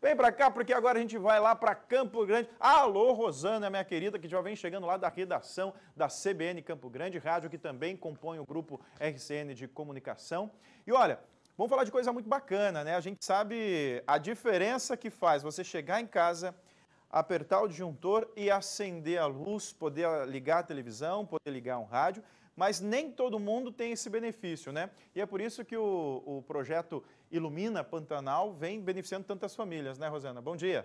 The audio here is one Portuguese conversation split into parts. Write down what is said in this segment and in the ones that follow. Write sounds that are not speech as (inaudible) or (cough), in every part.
Vem para cá, porque agora a gente vai lá para Campo Grande. Alô, Rosana, minha querida, que já vem chegando lá da redação da CBN Campo Grande Rádio, que também compõe o grupo RCN de comunicação. E olha, vamos falar de coisa muito bacana, né? A gente sabe a diferença que faz você chegar em casa apertar o disjuntor e acender a luz, poder ligar a televisão, poder ligar um rádio, mas nem todo mundo tem esse benefício, né? E é por isso que o, o projeto Ilumina Pantanal vem beneficiando tantas famílias, né, Rosana? Bom dia.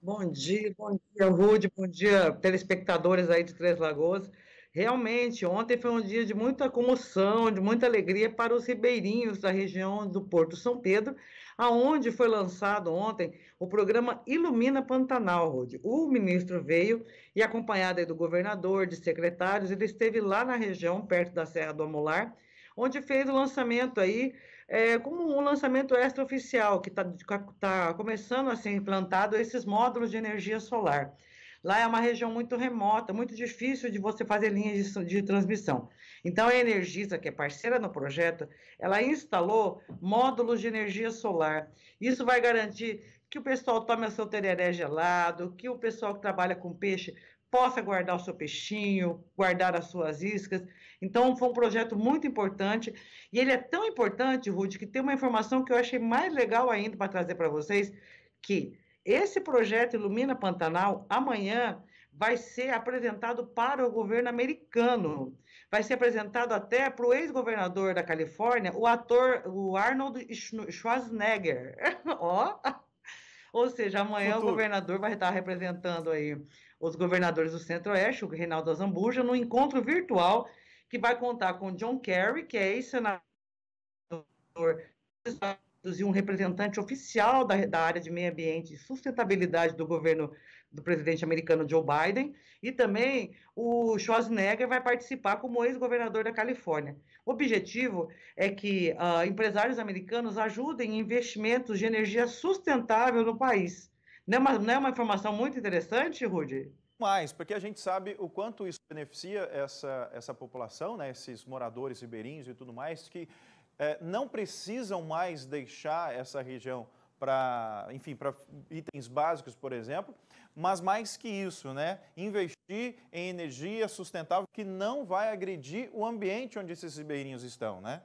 Bom dia, bom dia, Rude, bom dia, telespectadores aí de Três Lagoas. Realmente, ontem foi um dia de muita comoção, de muita alegria para os ribeirinhos da região do Porto São Pedro, aonde foi lançado ontem o programa Ilumina Pantanal, Rudy. O ministro veio e acompanhado do governador, de secretários, ele esteve lá na região, perto da Serra do Amolar, onde fez o lançamento aí, é, como um lançamento extraoficial, que está tá começando a ser implantado esses módulos de energia solar. Lá é uma região muito remota, muito difícil de você fazer linhas de, de transmissão. Então, a Energisa, que é parceira no projeto, ela instalou módulos de energia solar. Isso vai garantir que o pessoal tome o seu tereré gelado, que o pessoal que trabalha com peixe possa guardar o seu peixinho, guardar as suas iscas. Então, foi um projeto muito importante. E ele é tão importante, Rude, que tem uma informação que eu achei mais legal ainda para trazer para vocês, que esse projeto Ilumina Pantanal, amanhã, vai ser apresentado para o governo americano. Vai ser apresentado até para o ex-governador da Califórnia, o ator o Arnold Schwarzenegger. (laughs) Ó. Ou seja, amanhã Futuro. o governador vai estar representando aí os governadores do Centro-Oeste, o Reinaldo Azambuja, no encontro virtual que vai contar com John Kerry, que é ex-senador dos Estados e um representante oficial da, da, área de meio ambiente e sustentabilidade do governo do presidente americano Joe Biden, e também o Schwarzenegger vai participar como ex-governador da Califórnia. O objetivo é que uh, empresários americanos ajudem em investimentos de energia sustentável no país. Não é uma, não é uma informação muito interessante, Rudy? mais, porque a gente sabe o quanto isso beneficia essa, essa população, né, esses moradores ribeirinhos e tudo mais, que é, não precisam mais deixar essa região para, enfim, para itens básicos, por exemplo, mas mais que isso, né? Investir em energia sustentável que não vai agredir o ambiente onde esses ribeirinhos estão, né?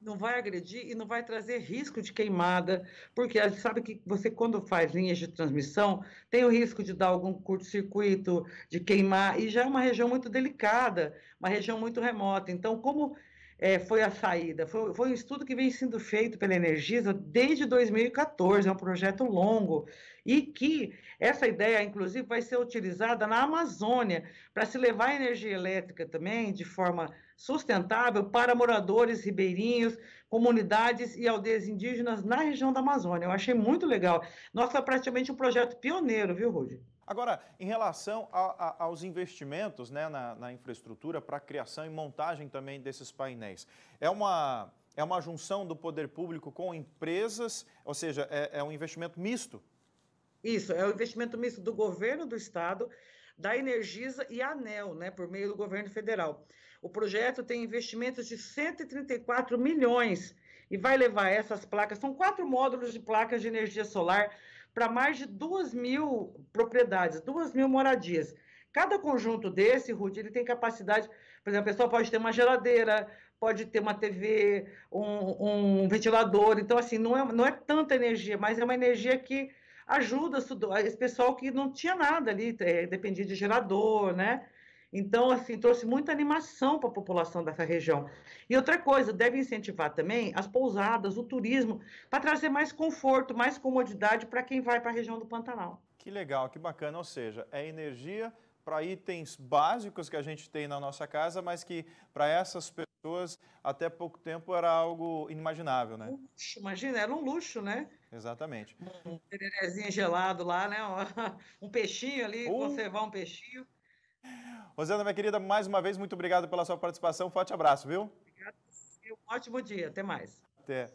não vai agredir e não vai trazer risco de queimada, porque a gente sabe que você, quando faz linhas de transmissão, tem o risco de dar algum curto-circuito, de queimar, e já é uma região muito delicada, uma região muito remota. Então, como é, foi a saída? Foi, foi, um estudo que vem sendo feito pela Energisa desde 2014, é um projeto longo, e que essa ideia, inclusive, vai ser utilizada na Amazônia para se levar energia elétrica também de forma sustentável para moradores ribeirinhos, comunidades e aldeias indígenas na região da Amazônia. Eu achei muito legal. Nossa, tá praticamente um projeto pioneiro, viu, Rudy? Agora, em relação a, a, aos investimentos né, na, na infraestrutura para criação e montagem também desses painéis, é uma, é uma junção do poder público com empresas, ou seja, é, é um investimento misto isso, é o investimento misto do governo do estado, da Energisa e ANEL, né, por meio do governo federal. O projeto tem investimentos de 134 milhões e vai levar essas placas, são quatro módulos de placas de energia solar para mais de 2 mil propriedades, duas mil moradias. Cada conjunto desse, Rudy, ele tem capacidade, por exemplo, a pessoa pode ter uma geladeira, pode ter uma TV, um, um ventilador, então assim, não é, não é tanta energia, mas é uma energia que ajuda esse pessoal que não tinha nada ali, é, dependia de gerador, né? Então, assim, trouxe muita animação para a população dessa região. E outra coisa, deve incentivar também as pousadas, o turismo, para trazer mais conforto, mais comodidade para quem vai para a região do Pantanal. Que legal, que bacana. Ou seja, é energia para itens básicos que a gente tem na nossa casa, mas que para essas pessoas até pouco tempo era algo inimaginável, né? Luxo, imagina, era um luxo, né? Exatamente. Um pererezinho gelado lá, né? Um (laughs) peixinho ali, uh. conservar um peixinho. Rosana, minha querida, mais uma vez, muito obrigado pela sua participação. forte abraço, viu? Obrigado. Um ótimo dia. Até mais. Até.